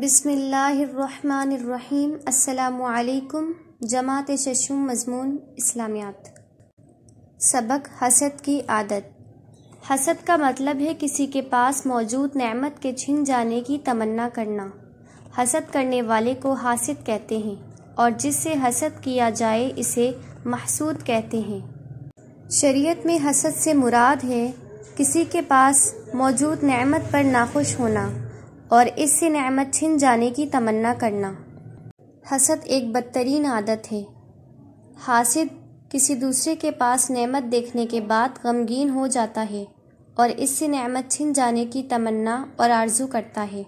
बिसमीम् अल्लाम जमात शशुम मजमून इस्लामियात सबक हसद की आदत हसद का मतलब है किसी के पास मौजूद नेमत के छिन जाने की तमन्ना करना हसद करने वाले को हासिद कहते हैं और जिससे हसद किया जाए इसे महसूद कहते हैं शरीयत में हसद से मुराद है किसी के पास मौजूद नेमत पर नाखुश होना और इससे नमत छिन जाने की तमन्ना करना हसद एक बदतरीन आदत है हासिद किसी दूसरे के पास नेमत देखने के बाद गमगीन हो जाता है और इससे नमत छिन जाने की तमन्ना और आरजू करता है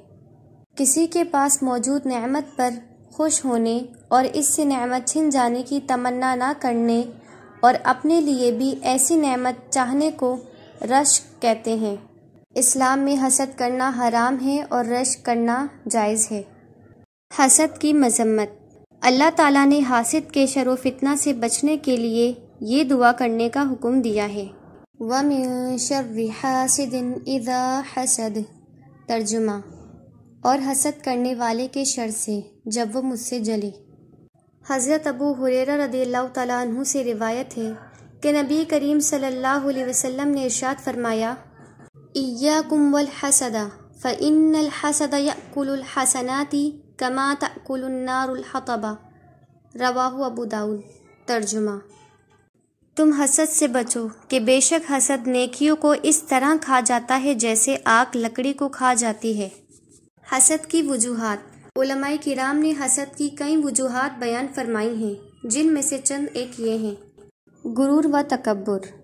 किसी के पास मौजूद नमत पर खुश होने और इससे नमत छिन जाने की तमन्ना ना करने और अपने लिए भी ऐसी नमत चाहने को रश कहते हैं इस्लाम में हसद करना हराम है और रश करना जायज़ है हसद की मजम्मत अल्लाह ताला ने हासिद के शर फितना से बचने के लिए ये दुआ करने का हुक्म दिया है वमिन इदा हसद तर्जुमा और हसद करने वाले के शर से जब वो मुझसे जले हज़रत अबू हुरेरा रदी अल्लाह से रिवायत है कि नबी करीम सल्लल्लाहु अलैहि वसल्लम ने इरशाद फरमाया इयाकुम वल हसदा फ़िन हसद यकुलहसनाती कमा तकुलनारतबा रवाहु अबू दाऊद तर्जुमा तुम हसद से बचो कि बेशक हसद नेकियों को इस तरह खा जाता है जैसे आग लकड़ी को खा जाती है हसद की वजूहत उलमाए किराम ने हसद की कई वजूहत बयान फरमाई हैं जिनमें से चंद एक ये हैं गुरूर व तकबर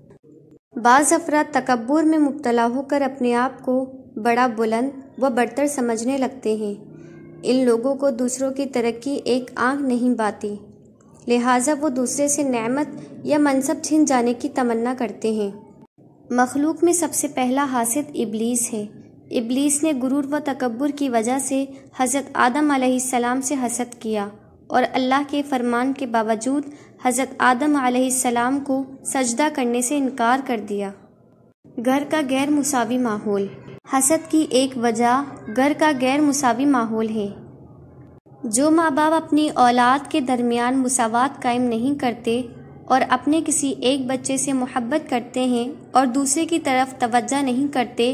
बाज़ अफराद तकबर में मुबतला होकर अपने आप को बड़ा बुलंद व बढ़तर समझने लगते हैं इन लोगों को दूसरों की तरक्की एक आंख नहीं बाती लिहाजा वो दूसरे से नेमत या मनसब छिन जाने की तमन्ना करते हैं मखलूक में सबसे पहला हासिल इबलीस है इबलीस ने गुरूर व तकबर की वजह से हज़रत आदम सलाम से हसद किया और अल्लाह के फरमान के बावजूद हज़रत आदम आसमाम को सजदा करने से इनकार कर दिया घर का गैर मुसावी माहौल हसद की एक वजह घर का गैर मुसावी माहौल है जो माँ बाप अपनी औलाद के दरमियान मसावत कायम नहीं करते और अपने किसी एक बच्चे से मोहब्बत करते हैं और दूसरे की तरफ तवज्जा नहीं करते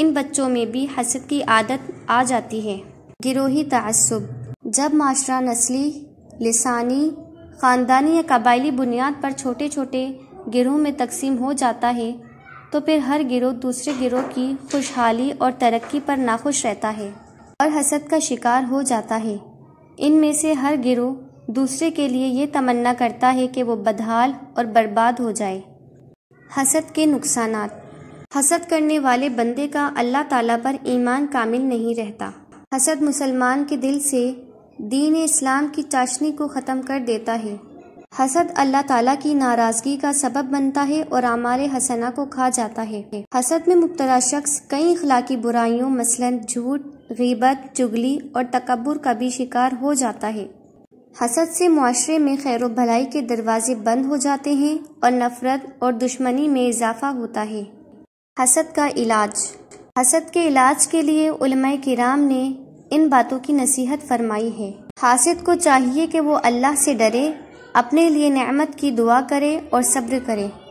इन बच्चों में भी हसद की आदत आ जाती है गिरोही तसब जब माशरा नस्ली लसानी ख़ानदानी या कबाइली बुनियाद पर छोटे छोटे गिरोह में तकसीम हो जाता है तो फिर हर गिरोह दूसरे गिरोह की खुशहाली और तरक्की पर नाखुश रहता है और हसद का शिकार हो जाता है इनमें से हर गिरोह दूसरे के लिए ये तमन्ना करता है कि वो बदहाल और बर्बाद हो जाए हसद के नुकसान हसद करने वाले बंदे का अल्लाह ताला पर ईमान कामिल नहीं रहता हसद मुसलमान के दिल से दीन इस्लाम की चाशनी को ख़त्म कर देता है हसद अल्लाह ताला की नाराज़गी का सबब बनता है और आमार हसना को खा जाता है हसद में मुबतला शख्स कई अखलाकी बुराइयों मसलन झूठ गीबत चुगली और तकबर का भी शिकार हो जाता है हसद से माशरे में खैर भलाई के दरवाजे बंद हो जाते हैं और नफरत और दुश्मनी में इजाफा होता है हसद का इलाज हसद के इलाज के लिए उलमा कराम ने इन बातों की नसीहत फरमाई है हासिद को चाहिए कि वो अल्लाह से डरे अपने लिए नेमत की दुआ करे और सब्र करे